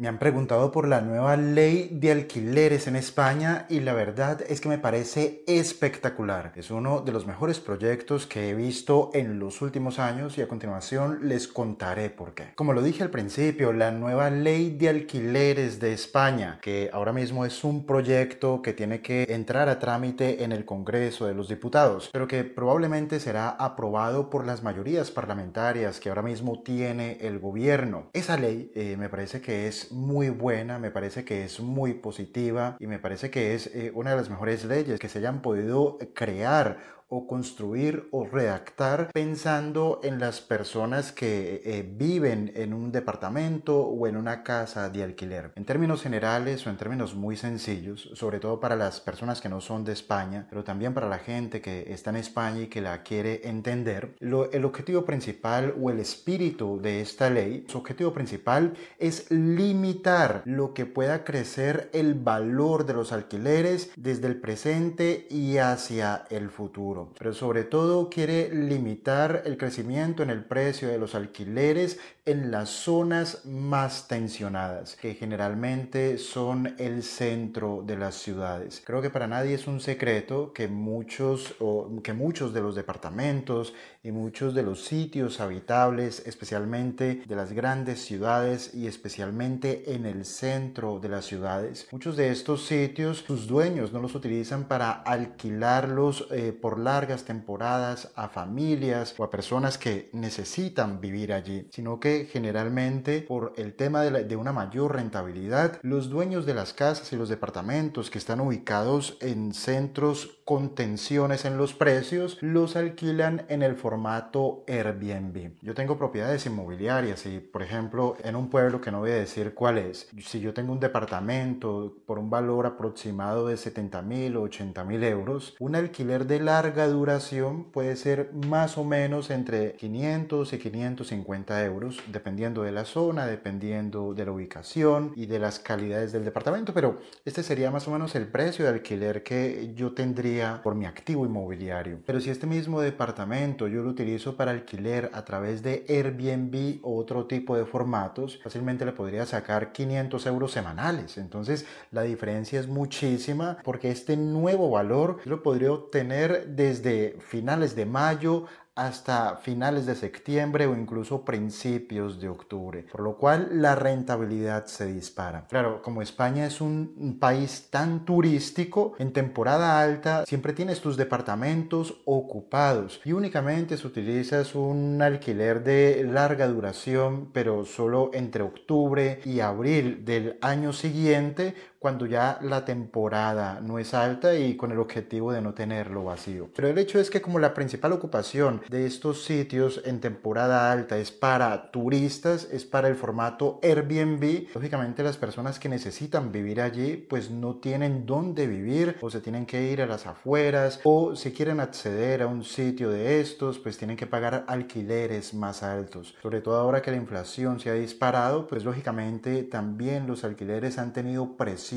Me han preguntado por la nueva ley de alquileres en España y la verdad es que me parece espectacular. Es uno de los mejores proyectos que he visto en los últimos años y a continuación les contaré por qué. Como lo dije al principio, la nueva ley de alquileres de España, que ahora mismo es un proyecto que tiene que entrar a trámite en el Congreso de los Diputados, pero que probablemente será aprobado por las mayorías parlamentarias que ahora mismo tiene el gobierno. Esa ley eh, me parece que es muy buena, me parece que es muy positiva y me parece que es eh, una de las mejores leyes que se hayan podido crear o construir o redactar pensando en las personas que eh, viven en un departamento o en una casa de alquiler. En términos generales o en términos muy sencillos, sobre todo para las personas que no son de España, pero también para la gente que está en España y que la quiere entender, lo, el objetivo principal o el espíritu de esta ley, su objetivo principal es limitar lo que pueda crecer el valor de los alquileres desde el presente y hacia el futuro pero sobre todo quiere limitar el crecimiento en el precio de los alquileres en las zonas más tensionadas, que generalmente son el centro de las ciudades. Creo que para nadie es un secreto que muchos, o, que muchos de los departamentos y muchos de los sitios habitables, especialmente de las grandes ciudades y especialmente en el centro de las ciudades, muchos de estos sitios, sus dueños no los utilizan para alquilarlos eh, por largas temporadas a familias o a personas que necesitan vivir allí, sino que generalmente por el tema de, de una mayor rentabilidad. Los dueños de las casas y los departamentos que están ubicados en centros contenciones en los precios, los alquilan en el formato Airbnb. Yo tengo propiedades inmobiliarias y, por ejemplo, en un pueblo que no voy a decir cuál es, si yo tengo un departamento por un valor aproximado de 70 mil o 80 mil euros, un alquiler de larga duración puede ser más o menos entre 500 y 550 euros, dependiendo de la zona, dependiendo de la ubicación y de las calidades del departamento, pero este sería más o menos el precio de alquiler que yo tendría por mi activo inmobiliario. Pero si este mismo departamento yo lo utilizo para alquiler a través de Airbnb o otro tipo de formatos, fácilmente le podría sacar 500 euros semanales. Entonces la diferencia es muchísima porque este nuevo valor lo podría obtener desde finales de mayo hasta finales de septiembre o incluso principios de octubre, por lo cual la rentabilidad se dispara. Claro, como España es un país tan turístico, en temporada alta siempre tienes tus departamentos ocupados y únicamente se utilizas un alquiler de larga duración, pero solo entre octubre y abril del año siguiente cuando ya la temporada no es alta y con el objetivo de no tenerlo vacío. Pero el hecho es que como la principal ocupación de estos sitios en temporada alta es para turistas, es para el formato Airbnb, lógicamente las personas que necesitan vivir allí pues no tienen dónde vivir o se tienen que ir a las afueras o si quieren acceder a un sitio de estos pues tienen que pagar alquileres más altos. Sobre todo ahora que la inflación se ha disparado pues lógicamente también los alquileres han tenido presión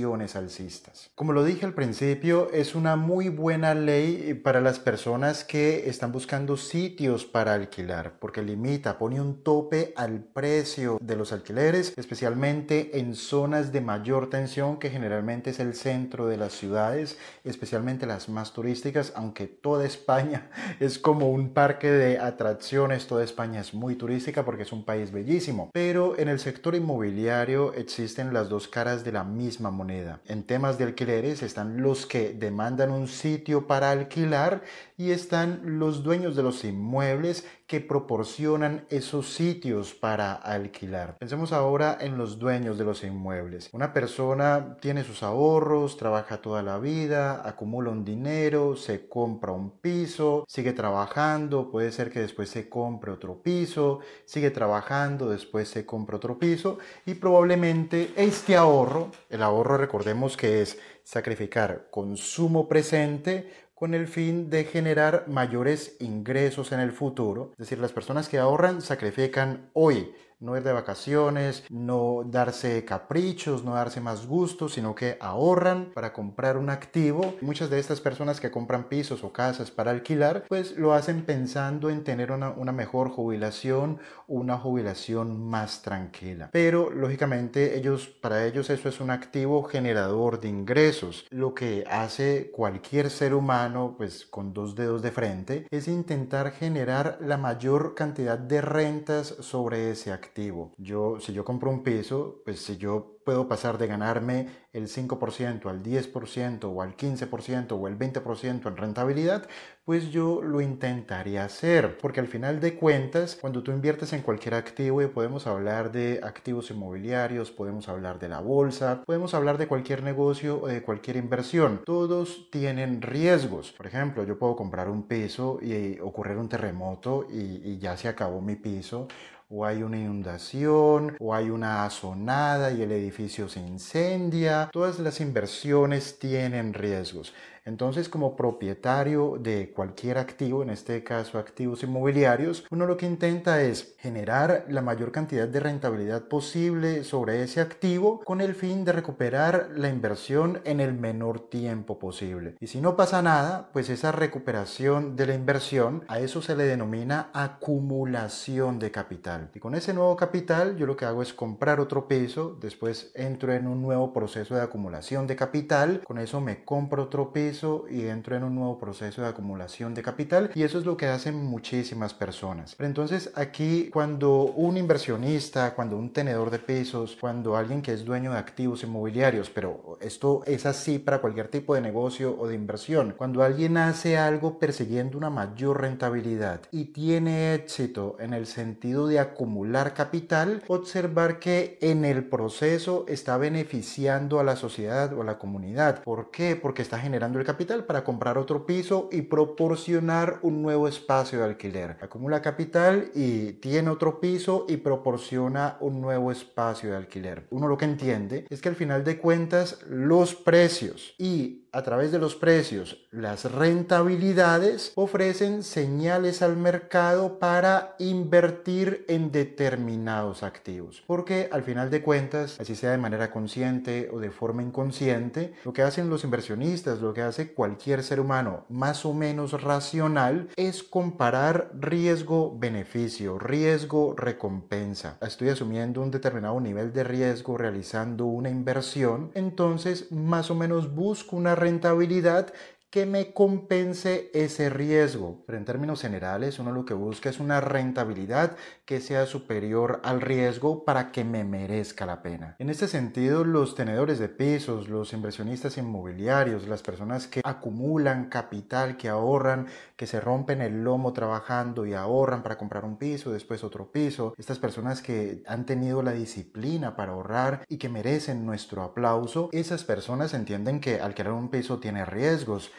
como lo dije al principio, es una muy buena ley eh, para las personas que están buscando sitios para alquilar, porque limita, pone un tope al precio de los alquileres, especialmente en zonas de mayor tensión, que generalmente es el centro de las ciudades, especialmente las más turísticas, aunque toda España es como un parque de atracciones, toda España es muy turística porque es un país bellísimo, pero en el sector inmobiliario existen las dos caras de la misma moneda en temas de alquileres están los que demandan un sitio para alquilar y están los dueños de los inmuebles que proporcionan esos sitios para alquilar. Pensemos ahora en los dueños de los inmuebles. Una persona tiene sus ahorros, trabaja toda la vida, acumula un dinero, se compra un piso, sigue trabajando, puede ser que después se compre otro piso, sigue trabajando, después se compra otro piso y probablemente este ahorro, el ahorro recordemos que es sacrificar consumo presente con el fin de generar mayores ingresos en el futuro. Es decir, las personas que ahorran sacrifican hoy no ir de vacaciones, no darse caprichos, no darse más gustos, sino que ahorran para comprar un activo. Muchas de estas personas que compran pisos o casas para alquilar, pues lo hacen pensando en tener una, mejor jubilación, una jubilación más tranquila. Pero lógicamente ellos, para ellos eso es un activo generador de ingresos. Lo que hace cualquier ser humano, pues con dos dedos de frente, es intentar generar la mayor cantidad de rentas sobre ese activo yo, si yo compro un piso, pues si yo puedo pasar de ganarme el 5% al 10% o al 15% o el 20% en rentabilidad, pues yo lo intentaría hacer, porque al final de cuentas, cuando tú inviertes en cualquier activo y podemos hablar de activos inmobiliarios, podemos hablar de la bolsa, podemos hablar de cualquier negocio o de cualquier inversión, todos tienen riesgos. Por ejemplo, yo puedo comprar un piso y ocurrir un terremoto y, y ya se acabó mi piso o hay una inundación o hay una asonada y el edificio se incendia. Todas las inversiones tienen riesgos. Entonces, como propietario de cualquier activo, en este caso activos inmobiliarios, uno lo que intenta es generar la mayor cantidad de rentabilidad posible sobre ese activo con el fin de recuperar la inversión en el menor tiempo posible. Y si no pasa nada, pues esa recuperación de la inversión, a eso se le denomina acumulación de capital. Y con ese nuevo capital, yo lo que hago es comprar otro peso. después entro en un nuevo proceso de acumulación de capital, con eso me compro otro piso, y entro en un nuevo proceso de acumulación de capital y eso es lo que hacen muchísimas personas. Pero entonces aquí cuando un inversionista, cuando un tenedor de pesos, cuando alguien que es dueño de activos inmobiliarios, pero esto es así para cualquier tipo de negocio o de inversión, cuando alguien hace algo persiguiendo una mayor rentabilidad y tiene éxito en el sentido de acumular capital, observar que en el proceso está beneficiando a la sociedad o a la comunidad. ¿Por qué? Porque está generando capital para comprar otro piso y proporcionar un nuevo espacio de alquiler. Acumula capital y tiene otro piso y proporciona un nuevo espacio de alquiler. Uno lo que entiende es que al final de cuentas los precios y a través de los precios, las rentabilidades ofrecen señales al mercado para invertir en determinados activos. Porque al final de cuentas, así sea de manera consciente o de forma inconsciente, lo que hacen los inversionistas, lo que hace cualquier ser humano más o menos racional es comparar riesgo-beneficio, riesgo-recompensa. Estoy asumiendo un determinado nivel de riesgo realizando una inversión, entonces más o menos busco una rentabilidad que me compense ese riesgo. Pero en términos generales, uno lo que busca es una rentabilidad que sea superior al riesgo para que me merezca la pena. En este sentido, los tenedores de pisos, los inversionistas inmobiliarios, las personas que acumulan capital, que ahorran, que se rompen el lomo trabajando y ahorran para comprar un piso, después otro piso, estas personas que han tenido la disciplina para ahorrar y que merecen nuestro aplauso, esas personas entienden que alquilar un piso tiene riesgos,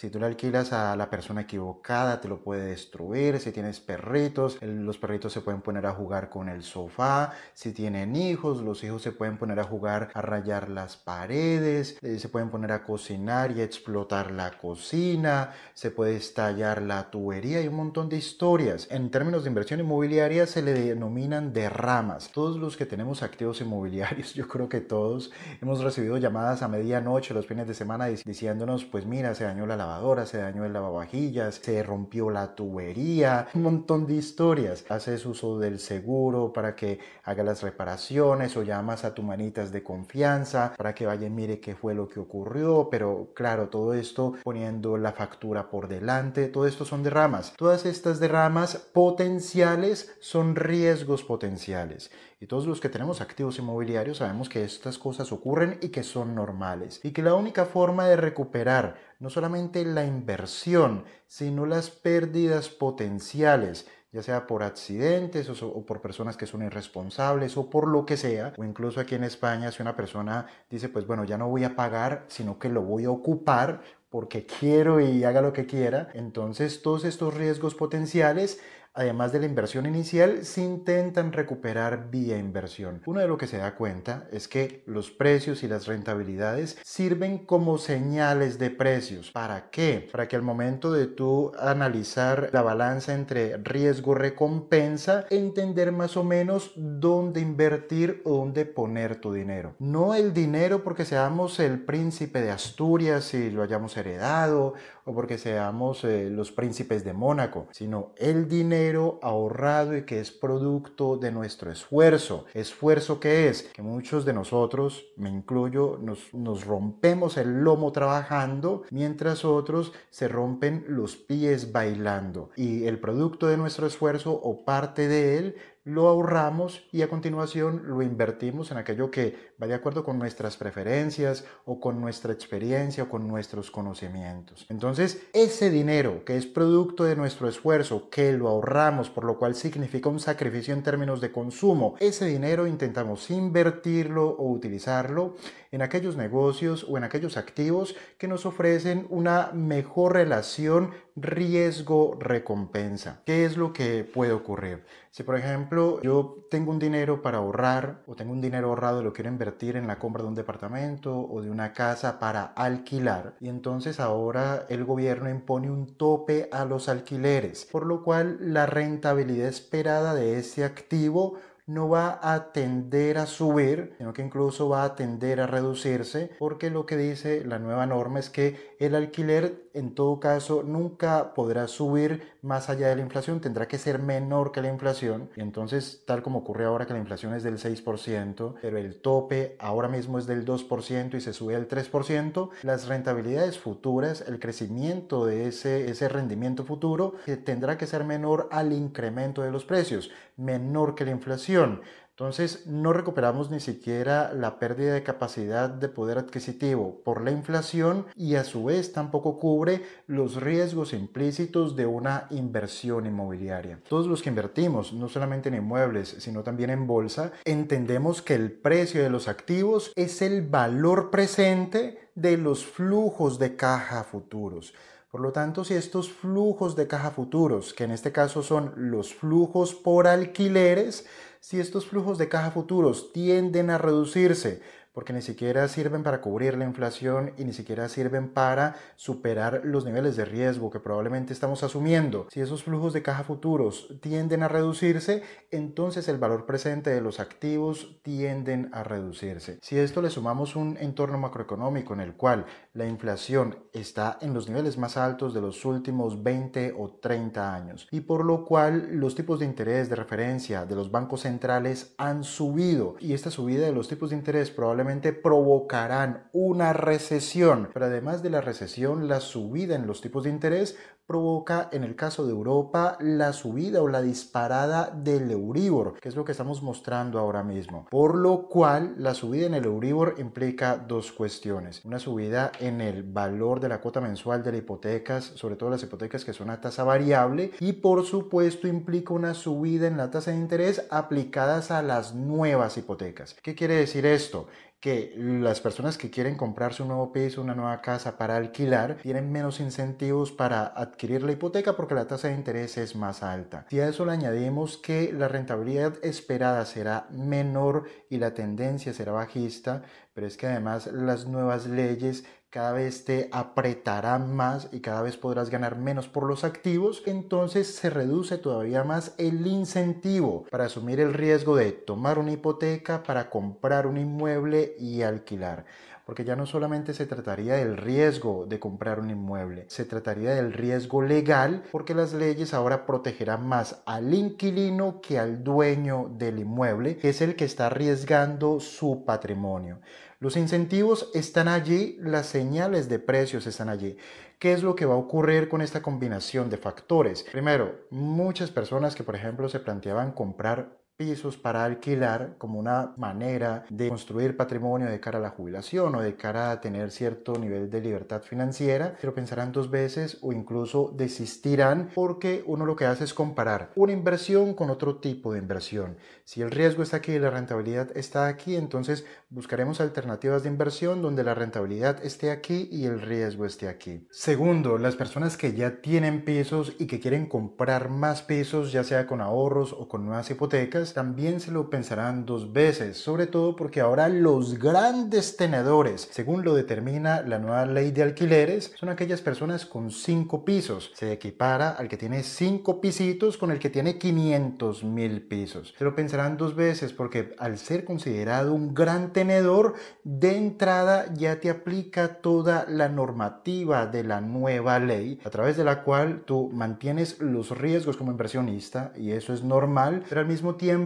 Si tú le alquilas a la persona equivocada, te lo puede destruir. Si tienes perritos, los perritos se pueden poner a jugar con el sofá. Si tienen hijos, los hijos se pueden poner a jugar a rayar las paredes. Eh, se pueden poner a cocinar y explotar la cocina. Se puede estallar la tubería y un montón de historias. En términos de inversión inmobiliaria se le denominan derramas. Todos los que tenemos activos inmobiliarios, yo creo que todos hemos recibido llamadas a medianoche los fines de semana diciéndonos, pues mira, se dañó la se dañó el lavavajillas, se rompió la tubería, un montón de historias. Haces uso del seguro para que haga las reparaciones o llamas a tu manitas de confianza para que vaya mire qué fue lo que ocurrió, pero claro, todo esto poniendo la factura por delante, todo esto son derramas. Todas estas derramas potenciales son riesgos potenciales. Y todos los que tenemos activos inmobiliarios sabemos que estas cosas ocurren y que son normales. Y que la única forma de recuperar no solamente la inversión, sino las pérdidas potenciales, ya sea por accidentes o, por personas que son irresponsables o por lo que sea, o incluso aquí en España si una persona dice, pues bueno, ya no voy a pagar, sino que lo voy a ocupar porque quiero y haga lo que quiera, entonces todos estos riesgos potenciales además de la inversión inicial, se intentan recuperar vía inversión. Uno de lo que se da cuenta es que los precios y las rentabilidades sirven como señales de precios. ¿Para qué? Para que al momento de tú analizar la balanza entre riesgo-recompensa, entender más o menos dónde invertir o dónde poner tu dinero. No el dinero porque seamos el príncipe de Asturias si lo hayamos heredado o porque seamos eh, los príncipes de Mónaco, sino el dinero ahorrado y que es producto de nuestro esfuerzo. Esfuerzo que es que muchos de nosotros, me incluyo, nos rompemos el lomo trabajando, mientras otros se rompen los pies bailando. Y el producto de nuestro esfuerzo o parte de él lo ahorramos y a continuación lo invertimos en aquello que va de acuerdo con nuestras preferencias o con nuestra experiencia o con nuestros conocimientos. Entonces, ese dinero que es producto de nuestro esfuerzo, que lo ahorramos, por lo cual significa un sacrificio en términos de consumo, ese dinero intentamos invertirlo o utilizarlo en aquellos negocios o en aquellos activos que nos ofrecen una mejor relación riesgo-recompensa. ¿Qué es lo que puede ocurrir? Si por ejemplo yo tengo un dinero para ahorrar o tengo un dinero ahorrado y lo quiero invertir en la compra de un departamento o de una casa para alquilar y entonces ahora el gobierno impone un tope a los alquileres, por lo cual la rentabilidad esperada de ese activo no va a tender a subir, sino que incluso va a tender a reducirse, porque lo que dice la nueva norma es que el alquiler en todo caso nunca podrá subir más allá de la inflación, tendrá que ser menor que la inflación. Entonces, tal como ocurre ahora que la inflación es del 6%, pero el tope ahora mismo es del 2% y se sube al 3%, las rentabilidades futuras, el crecimiento de ese, ese rendimiento futuro, eh, tendrá que ser menor al incremento de los precios, menor que la inflación. Entonces, no recuperamos ni siquiera la pérdida de capacidad de poder adquisitivo por la inflación y a su vez tampoco cubre los riesgos implícitos de una inversión inmobiliaria. Todos los que invertimos, no solamente en inmuebles, sino también en bolsa, entendemos que el precio de los activos es el valor presente de los flujos de caja futuros. Por lo tanto, si estos flujos de caja futuros, que en este caso son los flujos por alquileres, si estos flujos de caja futuros tienden a reducirse, porque ni siquiera sirven para cubrir la inflación y ni siquiera sirven para superar los niveles de riesgo que probablemente estamos asumiendo. Si esos flujos de caja futuros tienden a reducirse, entonces el valor presente de los activos tienden a reducirse. Si a esto le sumamos un entorno macroeconómico en el cual la inflación está en los niveles más altos de los últimos 20 o 30 años y por lo cual los tipos de interés de referencia de los bancos centrales han subido y esta subida de los tipos de interés probablemente provocarán una recesión. Pero además de la recesión, la subida en los tipos de interés provoca en el caso de Europa la subida o la disparada del Euribor, que es lo que estamos mostrando ahora mismo. Por lo cual, la subida en el Euribor implica dos cuestiones. Una subida en el valor de la cuota mensual de las hipotecas, sobre todo las hipotecas que son a tasa variable, y por supuesto implica una subida en la tasa de interés aplicadas a las nuevas hipotecas. ¿Qué quiere decir esto? que las personas que quieren comprarse un nuevo piso, una nueva casa para alquilar, tienen menos incentivos para adquirir la hipoteca porque la tasa de interés es más alta. Si a eso le añadimos que la rentabilidad esperada será menor y la tendencia será bajista, pero es que además las nuevas leyes cada vez te apretarán más y cada vez podrás ganar menos por los activos, entonces se reduce todavía más el incentivo para asumir el riesgo de tomar una hipoteca, para comprar un inmueble y alquilar. Porque ya no solamente se trataría del riesgo de comprar un inmueble, se trataría del riesgo legal porque las leyes ahora protegerán más al inquilino que al dueño del inmueble, que es el que está arriesgando su patrimonio. Los incentivos están allí, las señales de precios están allí. ¿Qué es lo que va a ocurrir con esta combinación de factores? Primero, muchas personas que por ejemplo se planteaban comprar pisos para alquilar como una manera de construir patrimonio de cara a la jubilación o de cara a tener cierto nivel de libertad financiera, pero pensarán dos veces o incluso desistirán porque uno lo que hace es comparar una inversión con otro tipo de inversión. Si el riesgo está aquí y la rentabilidad está aquí, entonces buscaremos alternativas de inversión donde la rentabilidad esté aquí y el riesgo esté aquí. Segundo, las personas que ya tienen pisos y que quieren comprar más pisos, ya sea con ahorros o con nuevas hipotecas, pues también se lo pensarán dos veces, sobre todo porque ahora los grandes tenedores, según lo determina la nueva ley de alquileres, son aquellas personas con cinco pisos. Se equipara al que tiene cinco pisitos con el que tiene 500 mil pisos. Se lo pensarán dos veces porque al ser considerado un gran tenedor, de entrada ya te aplica toda la normativa de la nueva ley, a través de la cual tú mantienes los riesgos como inversionista, y eso es normal, pero al mismo tiempo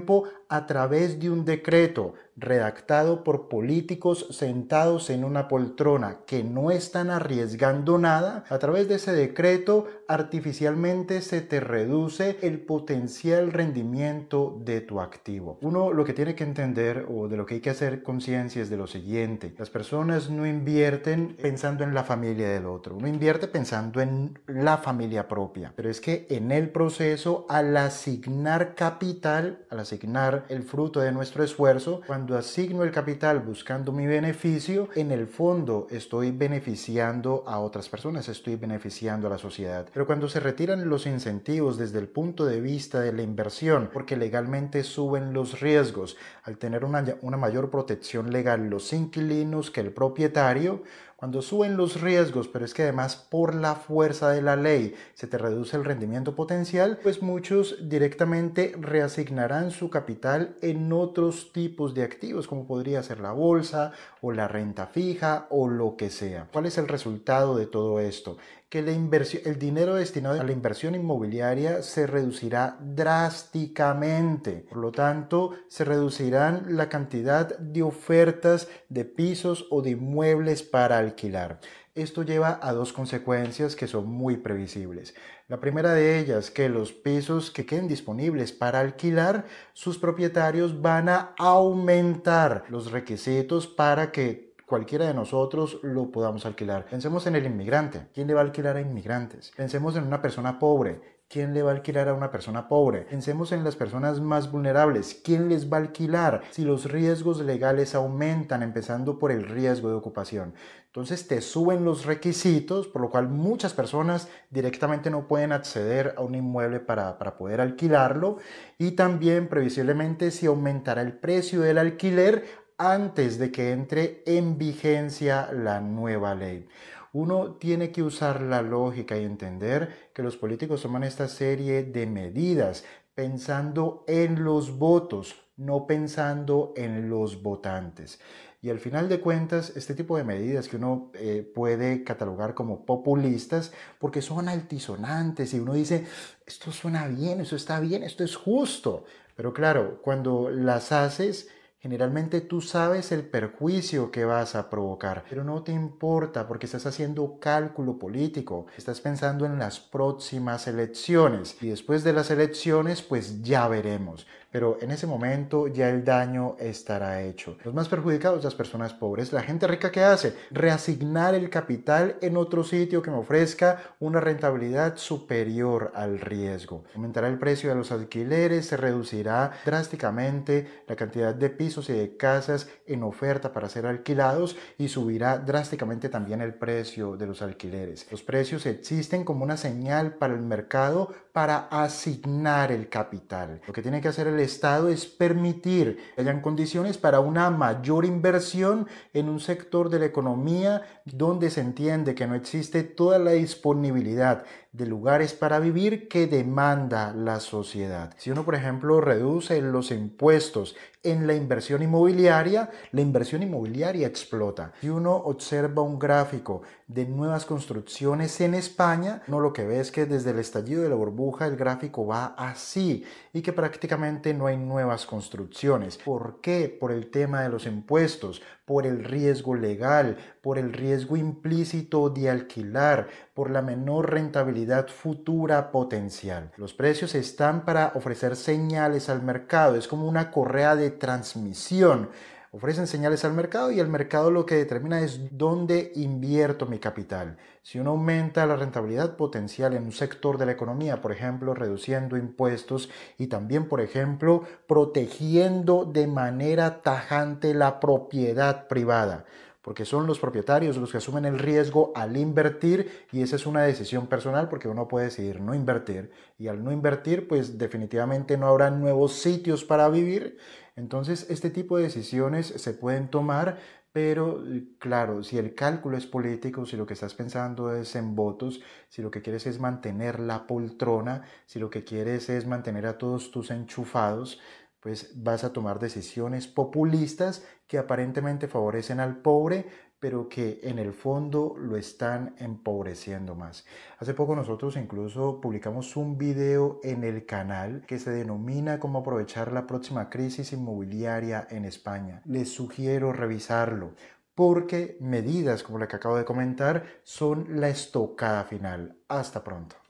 a través de un decreto redactado por políticos sentados en una poltrona que no están arriesgando nada, a través de ese decreto artificialmente se te reduce el potencial rendimiento de tu activo. Uno lo que tiene que entender o de lo que hay que hacer conciencia es de lo siguiente. Las personas no invierten pensando en la familia del otro, uno invierte pensando en la familia propia. Pero es que en el proceso, al asignar capital, al asignar el fruto de nuestro esfuerzo, cuando asigno el capital buscando mi beneficio, en el fondo estoy beneficiando a otras personas, estoy beneficiando a la sociedad. Pero cuando se retiran los incentivos desde el punto de vista de la inversión, porque legalmente suben los riesgos, al tener una, una mayor protección legal los inquilinos que el propietario, cuando suben los riesgos, pero es que además por la fuerza de la ley se te reduce el rendimiento potencial, pues muchos directamente reasignarán su capital en otros tipos de activos, como podría ser la bolsa o la renta fija o lo que sea. ¿Cuál es el resultado de todo esto? que la el dinero destinado a la inversión inmobiliaria se reducirá drásticamente. Por lo tanto, se reducirán la cantidad de ofertas de pisos o de inmuebles para alquilar. Esto lleva a dos consecuencias que son muy previsibles. La primera de ellas, que los pisos que queden disponibles para alquilar, sus propietarios van a aumentar los requisitos para que cualquiera de nosotros lo podamos alquilar. Pensemos en el inmigrante. ¿Quién le va a alquilar a inmigrantes? Pensemos en una persona pobre. ¿Quién le va a alquilar a una persona pobre? Pensemos en las personas más vulnerables. ¿Quién les va a alquilar si los riesgos legales aumentan, empezando por el riesgo de ocupación? Entonces te suben los requisitos, por lo cual muchas personas directamente no pueden acceder a un inmueble para, poder alquilarlo. Y también previsiblemente si aumentará el precio del alquiler, antes de que entre en vigencia la nueva ley. Uno tiene que usar la lógica y entender que los políticos toman esta serie de medidas pensando en los votos, no pensando en los votantes. Y al final de cuentas, este tipo de medidas que uno eh, puede catalogar como populistas, porque son altisonantes y uno dice, esto suena bien, esto está bien, esto es justo. Pero claro, cuando las haces, Generalmente tú sabes el perjuicio que vas a provocar, pero no te importa porque estás haciendo cálculo político, estás pensando en las próximas elecciones y después de las elecciones pues ya veremos pero en ese momento ya el daño estará hecho. Los más perjudicados, las personas pobres. La gente rica, ¿qué hace? Reasignar el capital en otro sitio que me ofrezca una rentabilidad superior al riesgo. Aumentará el precio de los alquileres, se reducirá drásticamente la cantidad de pisos y de casas en oferta para ser alquilados y subirá drásticamente también el precio de los alquileres. Los precios existen como una señal para el mercado para asignar el capital. Lo que tiene que hacer el Estado es permitir que hayan condiciones para una mayor inversión en un sector de la economía donde se entiende que no existe toda la disponibilidad de lugares para vivir que demanda la sociedad. Si uno, por ejemplo, reduce los impuestos en la inversión inmobiliaria, la inversión inmobiliaria explota. Si uno observa un gráfico de nuevas construcciones en España, uno lo que ve es que desde el estallido de la burbuja el gráfico va así y que prácticamente no hay nuevas construcciones. ¿Por qué? Por el tema de los impuestos, por el riesgo legal, por el riesgo implícito de alquilar, por la menor rentabilidad futura potencial. Los precios están para ofrecer señales al mercado, es como una correa de transmisión ofrecen señales al mercado y el mercado lo que determina es dónde invierto mi capital. Si uno aumenta la rentabilidad potencial en un sector de la economía, por ejemplo, reduciendo impuestos y también, por ejemplo, protegiendo de manera tajante la propiedad privada porque son los propietarios los que asumen el riesgo al invertir y esa es una decisión personal porque uno puede decidir no invertir y al no invertir pues definitivamente no habrá nuevos sitios para vivir entonces, este tipo de decisiones se pueden tomar, pero eh, claro, si el cálculo es político, si lo que estás pensando es en votos, si lo que quieres es mantener la poltrona, si lo que quieres es mantener a todos tus enchufados, pues vas a tomar decisiones populistas que aparentemente favorecen al pobre, pero que en el fondo lo están empobreciendo más. Hace poco nosotros incluso publicamos un video en el canal que se denomina cómo aprovechar la próxima crisis inmobiliaria en España. Les sugiero revisarlo porque medidas como la que acabo de comentar son la estocada final. Hasta pronto.